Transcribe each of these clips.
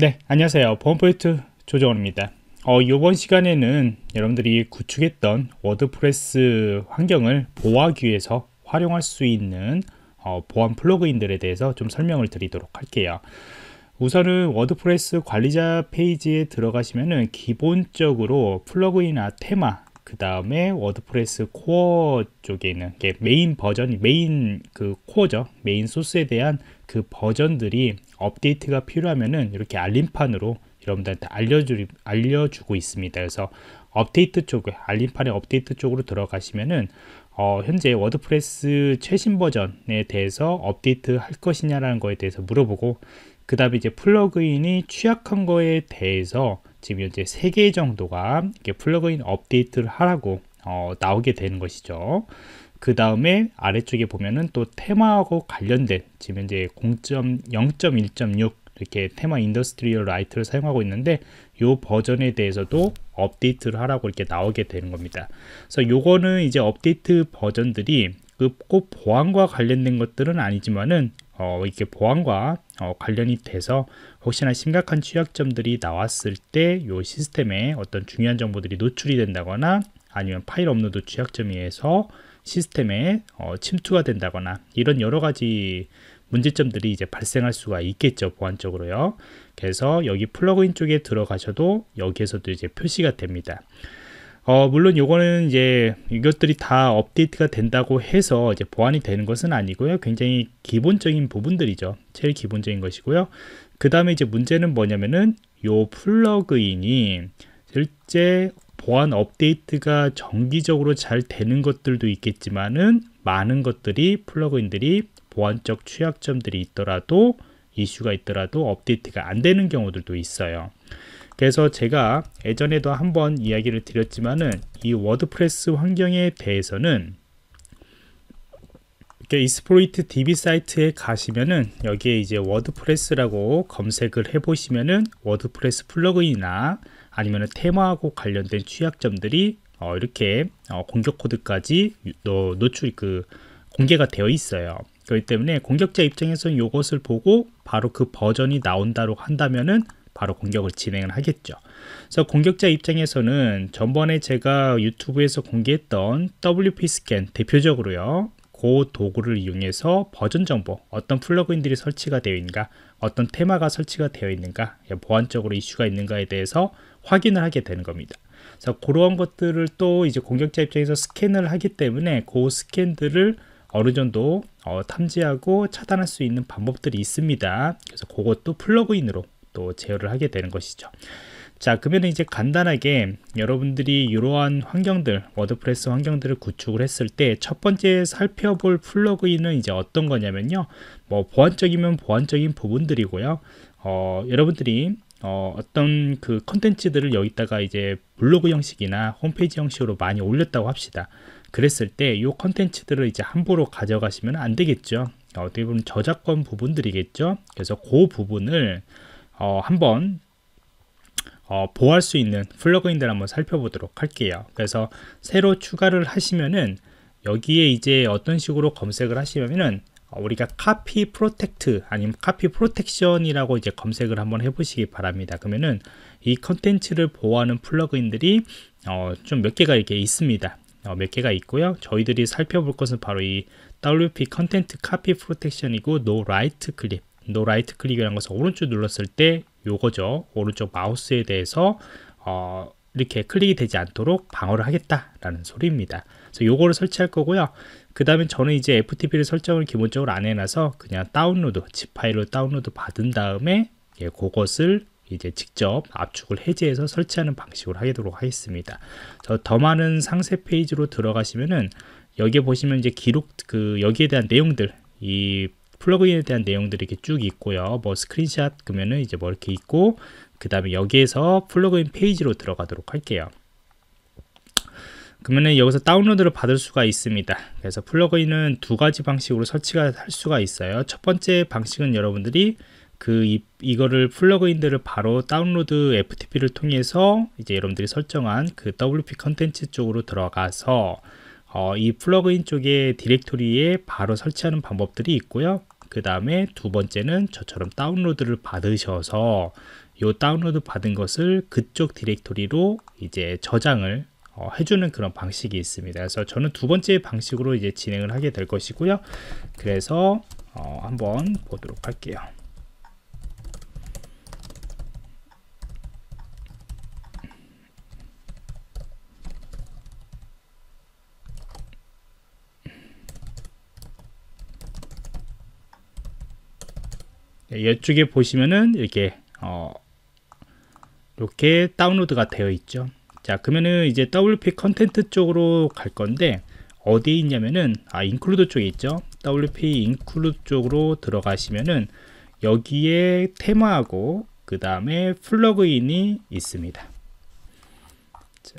네, 안녕하세요. 보안포인트 조정원입니다. 어, 이번 시간에는 여러분들이 구축했던 워드프레스 환경을 보호하기 위해서 활용할 수 있는 어, 보안 플러그인들에 대해서 좀 설명을 드리도록 할게요. 우선은 워드프레스 관리자 페이지에 들어가시면은 기본적으로 플러그인이나 아, 테마 그 다음에 워드프레스 코어 쪽에 있는 이게 메인 버전, 메인 그 코어죠. 메인 소스에 대한 그 버전들이 업데이트가 필요하면은 이렇게 알림판으로 여러분들한테 알려주, 알려주고 있습니다. 그래서 업데이트 쪽에, 알림판의 업데이트 쪽으로 들어가시면은 어, 현재 워드프레스 최신 버전에 대해서 업데이트 할 것이냐라는 거에 대해서 물어보고 그 다음에 이제 플러그인이 취약한 거에 대해서 지금 현재 3개 정도가 이렇게 플러그인 업데이트를 하라고 어, 나오게 되는 것이죠. 그 다음에 아래쪽에 보면은 또 테마하고 관련된 지금 현재 0.0.1.6 이렇게 테마 인더스트리얼 라이트를 사용하고 있는데 이 버전에 대해서도 업데이트를 하라고 이렇게 나오게 되는 겁니다. 그래서 요거는 이제 업데이트 버전들이 그 꼭 보안과 관련된 것들은 아니지만은 어, 이렇게 보안과 어, 관련이 돼서 혹시나 심각한 취약점들이 나왔을 때 이 시스템에 어떤 중요한 정보들이 노출이 된다거나 아니면 파일 업로드 취약점에 의해서 시스템에 어, 침투가 된다거나 이런 여러 가지 문제점들이 이제 발생할 수가 있겠죠 보안적으로요 그래서 여기 플러그인 쪽에 들어가셔도 여기에서도 이제 표시가 됩니다 어, 물론 요거는 이제 이것들이 다 업데이트가 된다고 해서 이제 보안이 되는 것은 아니고요. 굉장히 기본적인 부분들이죠. 제일 기본적인 것이고요. 그 다음에 이제 문제는 뭐냐면은 요 플러그인이 실제 보안 업데이트가 정기적으로 잘 되는 것들도 있겠지만은 많은 것들이 플러그인들이 보안적 취약점들이 있더라도 이슈가 있더라도 업데이트가 안 되는 경우들도 있어요. 그래서 제가 예전에도 한번 이야기를 드렸지만은 이 워드프레스 환경에 대해서는 이스포로이트 DB 사이트에 가시면은 여기에 이제 워드프레스라고 검색을 해보시면은 워드프레스 플러그인이나 아니면 테마하고 관련된 취약점들이 어, 이렇게 어, 공격 코드까지 노출 그 공개가 되어 있어요. 그렇기 때문에 공격자 입장에서는 이것을 보고 바로 그 버전이 나온다고 한다면은 바로 공격을 진행을 하겠죠. 그래서 공격자 입장에서는 전번에 제가 유튜브에서 공개했던 WP 스캔 대표적으로요. 그 도구를 이용해서 버전 정보, 어떤 플러그인들이 설치가 되어 있는가, 어떤 테마가 설치가 되어 있는가, 예, 보안적으로 이슈가 있는가에 대해서 확인을 하게 되는 겁니다. 그래서 그런 것들을 또 이제 공격자 입장에서 스캔을 하기 때문에 그 스캔들을 어느 정도 어, 탐지하고 차단할 수 있는 방법들이 있습니다. 그래서 그것도 플러그인으로 또 제어를 하게 되는 것이죠. 자 그러면 이제 간단하게 여러분들이 이러한 환경들 워드프레스 환경들을 구축을 했을 때 첫 번째 살펴볼 플러그인은 이제 어떤 거냐면요 뭐 보안적이면 보안적인 부분들이고요 어, 여러분들이 어, 어떤 그 컨텐츠들을 여기다가 이제 블로그 형식이나 홈페이지 형식으로 많이 올렸다고 합시다 그랬을 때 이 컨텐츠들을 이제 함부로 가져가시면 안 되겠죠 어떻게 보면 저작권 부분들이겠죠 그래서 그 부분을 어, 한번 어, 보할수 있는 플러그인들 한번 살펴보도록 할게요. 그래서 새로 추가를 하시면은 여기에 이제 어떤 식으로 검색을 하시면은 어, 우리가 카피 프로텍트 아니면 카피 프로텍션이라고 이제 검색을 한번 해보시기 바랍니다. 그러면은 이 컨텐츠를 보호하는 플러그인들이 어, 좀 몇 개가 이렇게 있습니다. 어, 몇 개가 있고요. 저희들이 살펴볼 것은 바로 이 WP 컨텐트 카피 프로텍션이고 노 라이트 클립노 라이트 클릭이라는 것은 오른쪽 눌렀을 때 요거죠. 오른쪽 마우스에 대해서 어, 이렇게 클릭이 되지 않도록 방어를 하겠다라는 소리입니다. 그래서 요거를 설치할 거고요. 그 다음에 저는 이제 FTP를 설정을 기본적으로 안 해놔서 그냥 다운로드, zip 파일로 다운로드 받은 다음에 예, 그것을 이제 직접 압축을 해제해서 설치하는 방식으로 하도록 하겠습니다. 그더 많은 상세 페이지로 들어가시면은 여기에 보시면 이제 기록 그 여기에 대한 내용들 이 플러그인에 대한 내용들이 이렇게 쭉 있고요. 뭐 스크린샷 그러면은 이제 뭐 이렇게 있고 그 다음에 여기에서 플러그인 페이지로 들어가도록 할게요. 그러면은 여기서 다운로드를 받을 수가 있습니다 그래서 플러그인은 두 가지 방식으로 설치가 할 수가 있어요 첫 번째 방식은 여러분들이 그 이, 이거를 플러그인들을 바로 다운로드 FTP를 통해서 이제 여러분들이 설정한 그 WP 컨텐츠 쪽으로 들어가서 어, 이 플러그인 쪽에 디렉토리에 바로 설치하는 방법들이 있고요 그 다음에 두 번째는 저처럼 다운로드를 받으셔서 이 다운로드 받은 것을 그쪽 디렉토리로 이제 저장을 어, 해주는 그런 방식이 있습니다. 그래서 저는 두 번째 방식으로 이제 진행을 하게 될 것이고요. 그래서 어, 한번 보도록 할게요. 예, 이쪽에 보시면은 이렇게 어, 이렇게 다운로드가 되어 있죠 자 그러면은 이제 WP 컨텐트 쪽으로 갈 건데 어디에 있냐면은 아 인클루드 쪽에 있죠 WP 인클루드 쪽으로 들어가시면은 여기에 테마하고 그 다음에 플러그인이 있습니다 자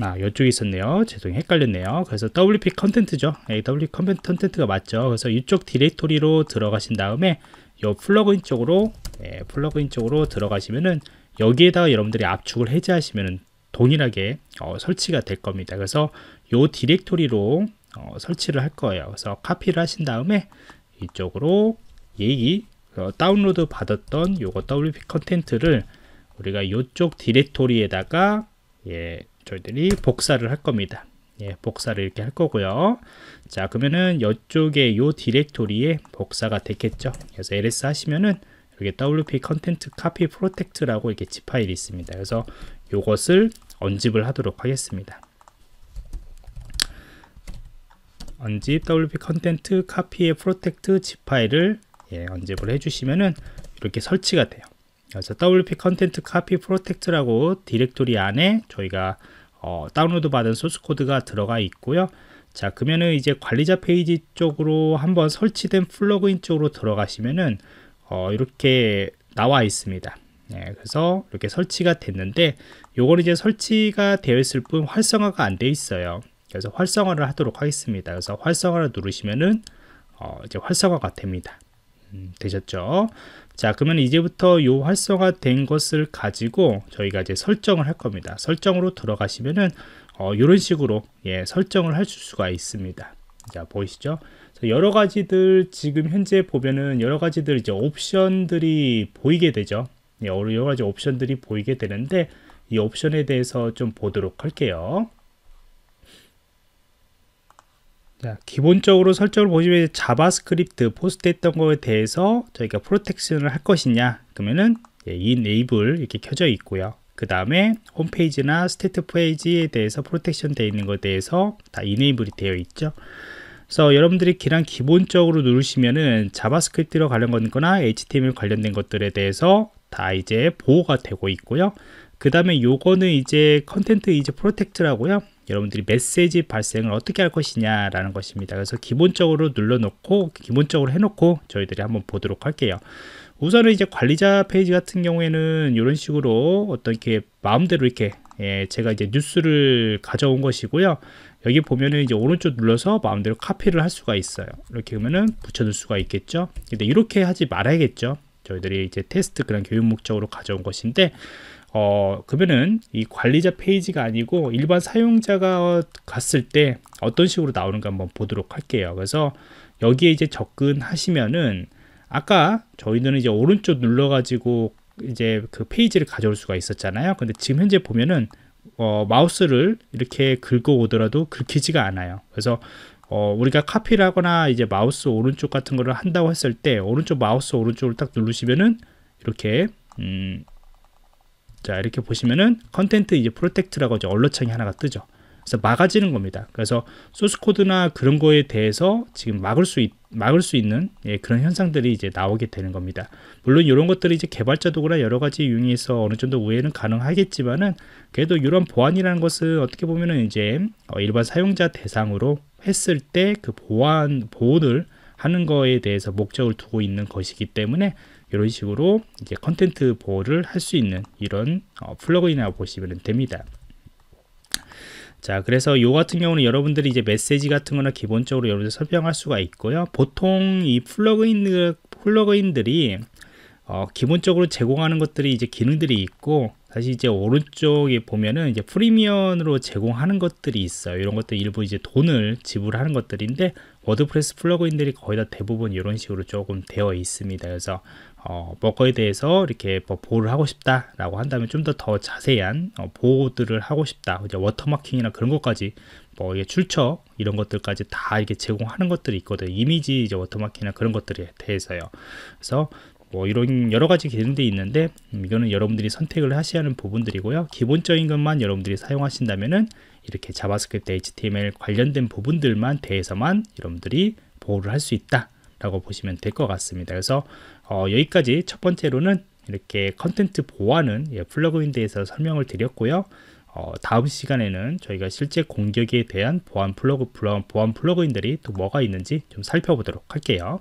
아, 이쪽에 있었네요. 죄송해요. 헷갈렸네요. 그래서 WP 컨텐트죠. WP 컨텐트가 맞죠. 그래서 이쪽 디렉토리로 들어가신 다음에 요 플러그인 쪽으로 예, 플러그인 쪽으로 들어가시면은 여기에다가 여러분들이 압축을 해제하시면은 동일하게 어, 설치가 될 겁니다. 그래서 요 디렉토리로 어, 설치를 할 거예요. 그래서 카피를 하신 다음에 이쪽으로 얘기 어, 다운로드 받았던 요거 WP 컨텐트를 우리가 요쪽 디렉토리에다가 예, 저희들이 복사를 할 겁니다. 예, 복사를 이렇게 할 거고요. 자, 그러면은 이쪽에 요 디렉토리에 복사가 됐겠죠. 그래서 ls 하시면은 여기 wp 컨텐트 카피 프로텍트라고 이렇게 zip 파일이 있습니다. 그래서 요것을 언집을 하도록 하겠습니다. 언집 wp 컨텐트 카피의 프로텍트 zip 파일을 예, 언집을 해주시면은 이렇게 설치가 돼요. 그래서 WP 컨텐트 카피 프로텍트라고 디렉토리 안에 저희가 어, 다운로드 받은 소스 코드가 들어가 있고요. 자, 그러면은 이제 관리자 페이지 쪽으로 한번 설치된 플러그인 쪽으로 들어가시면은 어, 이렇게 나와 있습니다. 네, 그래서 이렇게 설치가 됐는데 요걸 이제 설치가 되어 있을 뿐 활성화가 안 돼 있어요. 그래서 활성화를 하도록 하겠습니다. 그래서 활성화를 누르시면은 어, 이제 활성화가 됩니다. 음, 되셨죠? 자, 그러면 이제부터 요 활성화된 것을 가지고 저희가 이제 설정을 할 겁니다. 설정으로 들어가시면은 어, 이런 식으로 예, 설정을 할 수가 있습니다. 자, 보이시죠? 여러 가지들 지금 현재 보면은 여러 가지들 이제 옵션들이 보이게 되죠. 예, 여러 가지 옵션들이 보이게 되는데 이 옵션에 대해서 좀 보도록 할게요. 자, 기본적으로 설정을 보시면 자바스크립트 포스트했던 거에 대해서 저희가 프로텍션을 할 것이냐 그러면은 예, enable 이렇게 켜져 있고요. 그 다음에 홈페이지나 스테이트 페이지에 대해서 프로텍션 되어 있는 것에 대해서 다 enable이 되어 있죠. 그래서 여러분들이 그냥 기본적으로 누르시면은 자바스크립트로 관련된 거나 HTML 관련된 것들에 대해서 다 이제 보호가 되고 있고요. 그 다음에 요거는 이제 컨텐트 이제 프로텍트라고요. 여러분들이 메시지 발생을 어떻게 할 것이냐 라는 것입니다 그래서 기본적으로 눌러놓고 기본적으로 해놓고 저희들이 한번 보도록 할게요 우선은 이제 관리자 페이지 같은 경우에는 이런 식으로 어떤 이렇게 마음대로 이렇게 예, 제가 이제 뉴스를 가져온 것이고요 여기 보면은 이제 오른쪽 눌러서 마음대로 카피를 할 수가 있어요 이렇게 보면은 붙여둘 수가 있겠죠 근데 이렇게 하지 말아야겠죠 저희들이 이제 테스트 그런 교육 목적으로 가져온 것인데 어, 그러면은 이 관리자 페이지가 아니고 일반 사용자가 갔을 때 어떤 식으로 나오는가 한번 보도록 할게요. 그래서 여기에 이제 접근하시면은 아까 저희들은 이제 오른쪽 눌러가지고 이제 그 페이지를 가져올 수가 있었잖아요. 근데 지금 현재 보면은 어, 마우스를 이렇게 긁어 오더라도 긁히지가 않아요. 그래서 어, 우리가 카피를 하거나 이제 마우스 오른쪽 같은 거를 한다고 했을 때 오른쪽 마우스 오른쪽을 딱 누르시면은 이렇게 음, 자 이렇게 보시면은 컨텐트 이제 프로텍트라고 이제 얼러창이 하나가 뜨죠 그래서 막아지는 겁니다 그래서 소스 코드나 그런 거에 대해서 지금 막을 수 있, 막을 수 있는 예, 그런 현상들이 이제 나오게 되는 겁니다 물론 이런 것들이 이제 개발자 도구나 여러 가지 유형해서 어느 정도 우회는 가능하겠지만은 그래도 이런 보안이라는 것은 어떻게 보면은 이제 어, 일반 사용자 대상으로 했을 때 그 보안 보호를 하는 거에 대해서 목적을 두고 있는 것이기 때문에 이런 식으로 이제 컨텐트 보호를 할 수 있는 이런 어, 플러그인이라고 보시면 됩니다. 자 그래서 요 같은 경우는 여러분들이 이제 메시지 같은 거나 기본적으로 여러분들 설명할 수가 있고요 보통 이 플러그인들 플러그인들이 어, 기본적으로 제공하는 것들이 이제 기능들이 있고 사실 이제 오른쪽에 보면은 이제 프리미엄으로 제공하는 것들이 있어요. 이런 것들 일부 이제 돈을 지불하는 것들인데 워드프레스 플러그인들이 거의 다 대부분 이런 식으로 조금 되어 있습니다. 그래서 어, 버거에 대해서 이렇게 뭐 보호를 하고 싶다라고 한다면 좀 더더 더 자세한 어, 보호들을 하고 싶다. 이제 워터마킹이나 그런 것까지 뭐 이게 출처 이런 것들까지 다 이렇게 제공하는 것들이 있거든요. 이미지 이제 워터마킹이나 그런 것들에 대해서요. 그래서 뭐 이런 여러 가지 기능들이 있는데 음, 이거는 여러분들이 선택을 하셔야 하는 부분들이고요. 기본적인 것만 여러분들이 사용하신다면은 이렇게 자바스크립트 HTML 관련된 부분들만 대해서만 여러분들이 보호를 할 수 있다. 라고 보시면 될 것 같습니다 그래서 어, 여기까지 첫 번째로는 이렇게 컨텐트 보안은 예, 플러그인 대해서 설명을 드렸고요 어, 다음 시간에는 저희가 실제 공격에 대한 보안 플러그 보안 플러그인들이 또 뭐가 있는지 좀 살펴보도록 할게요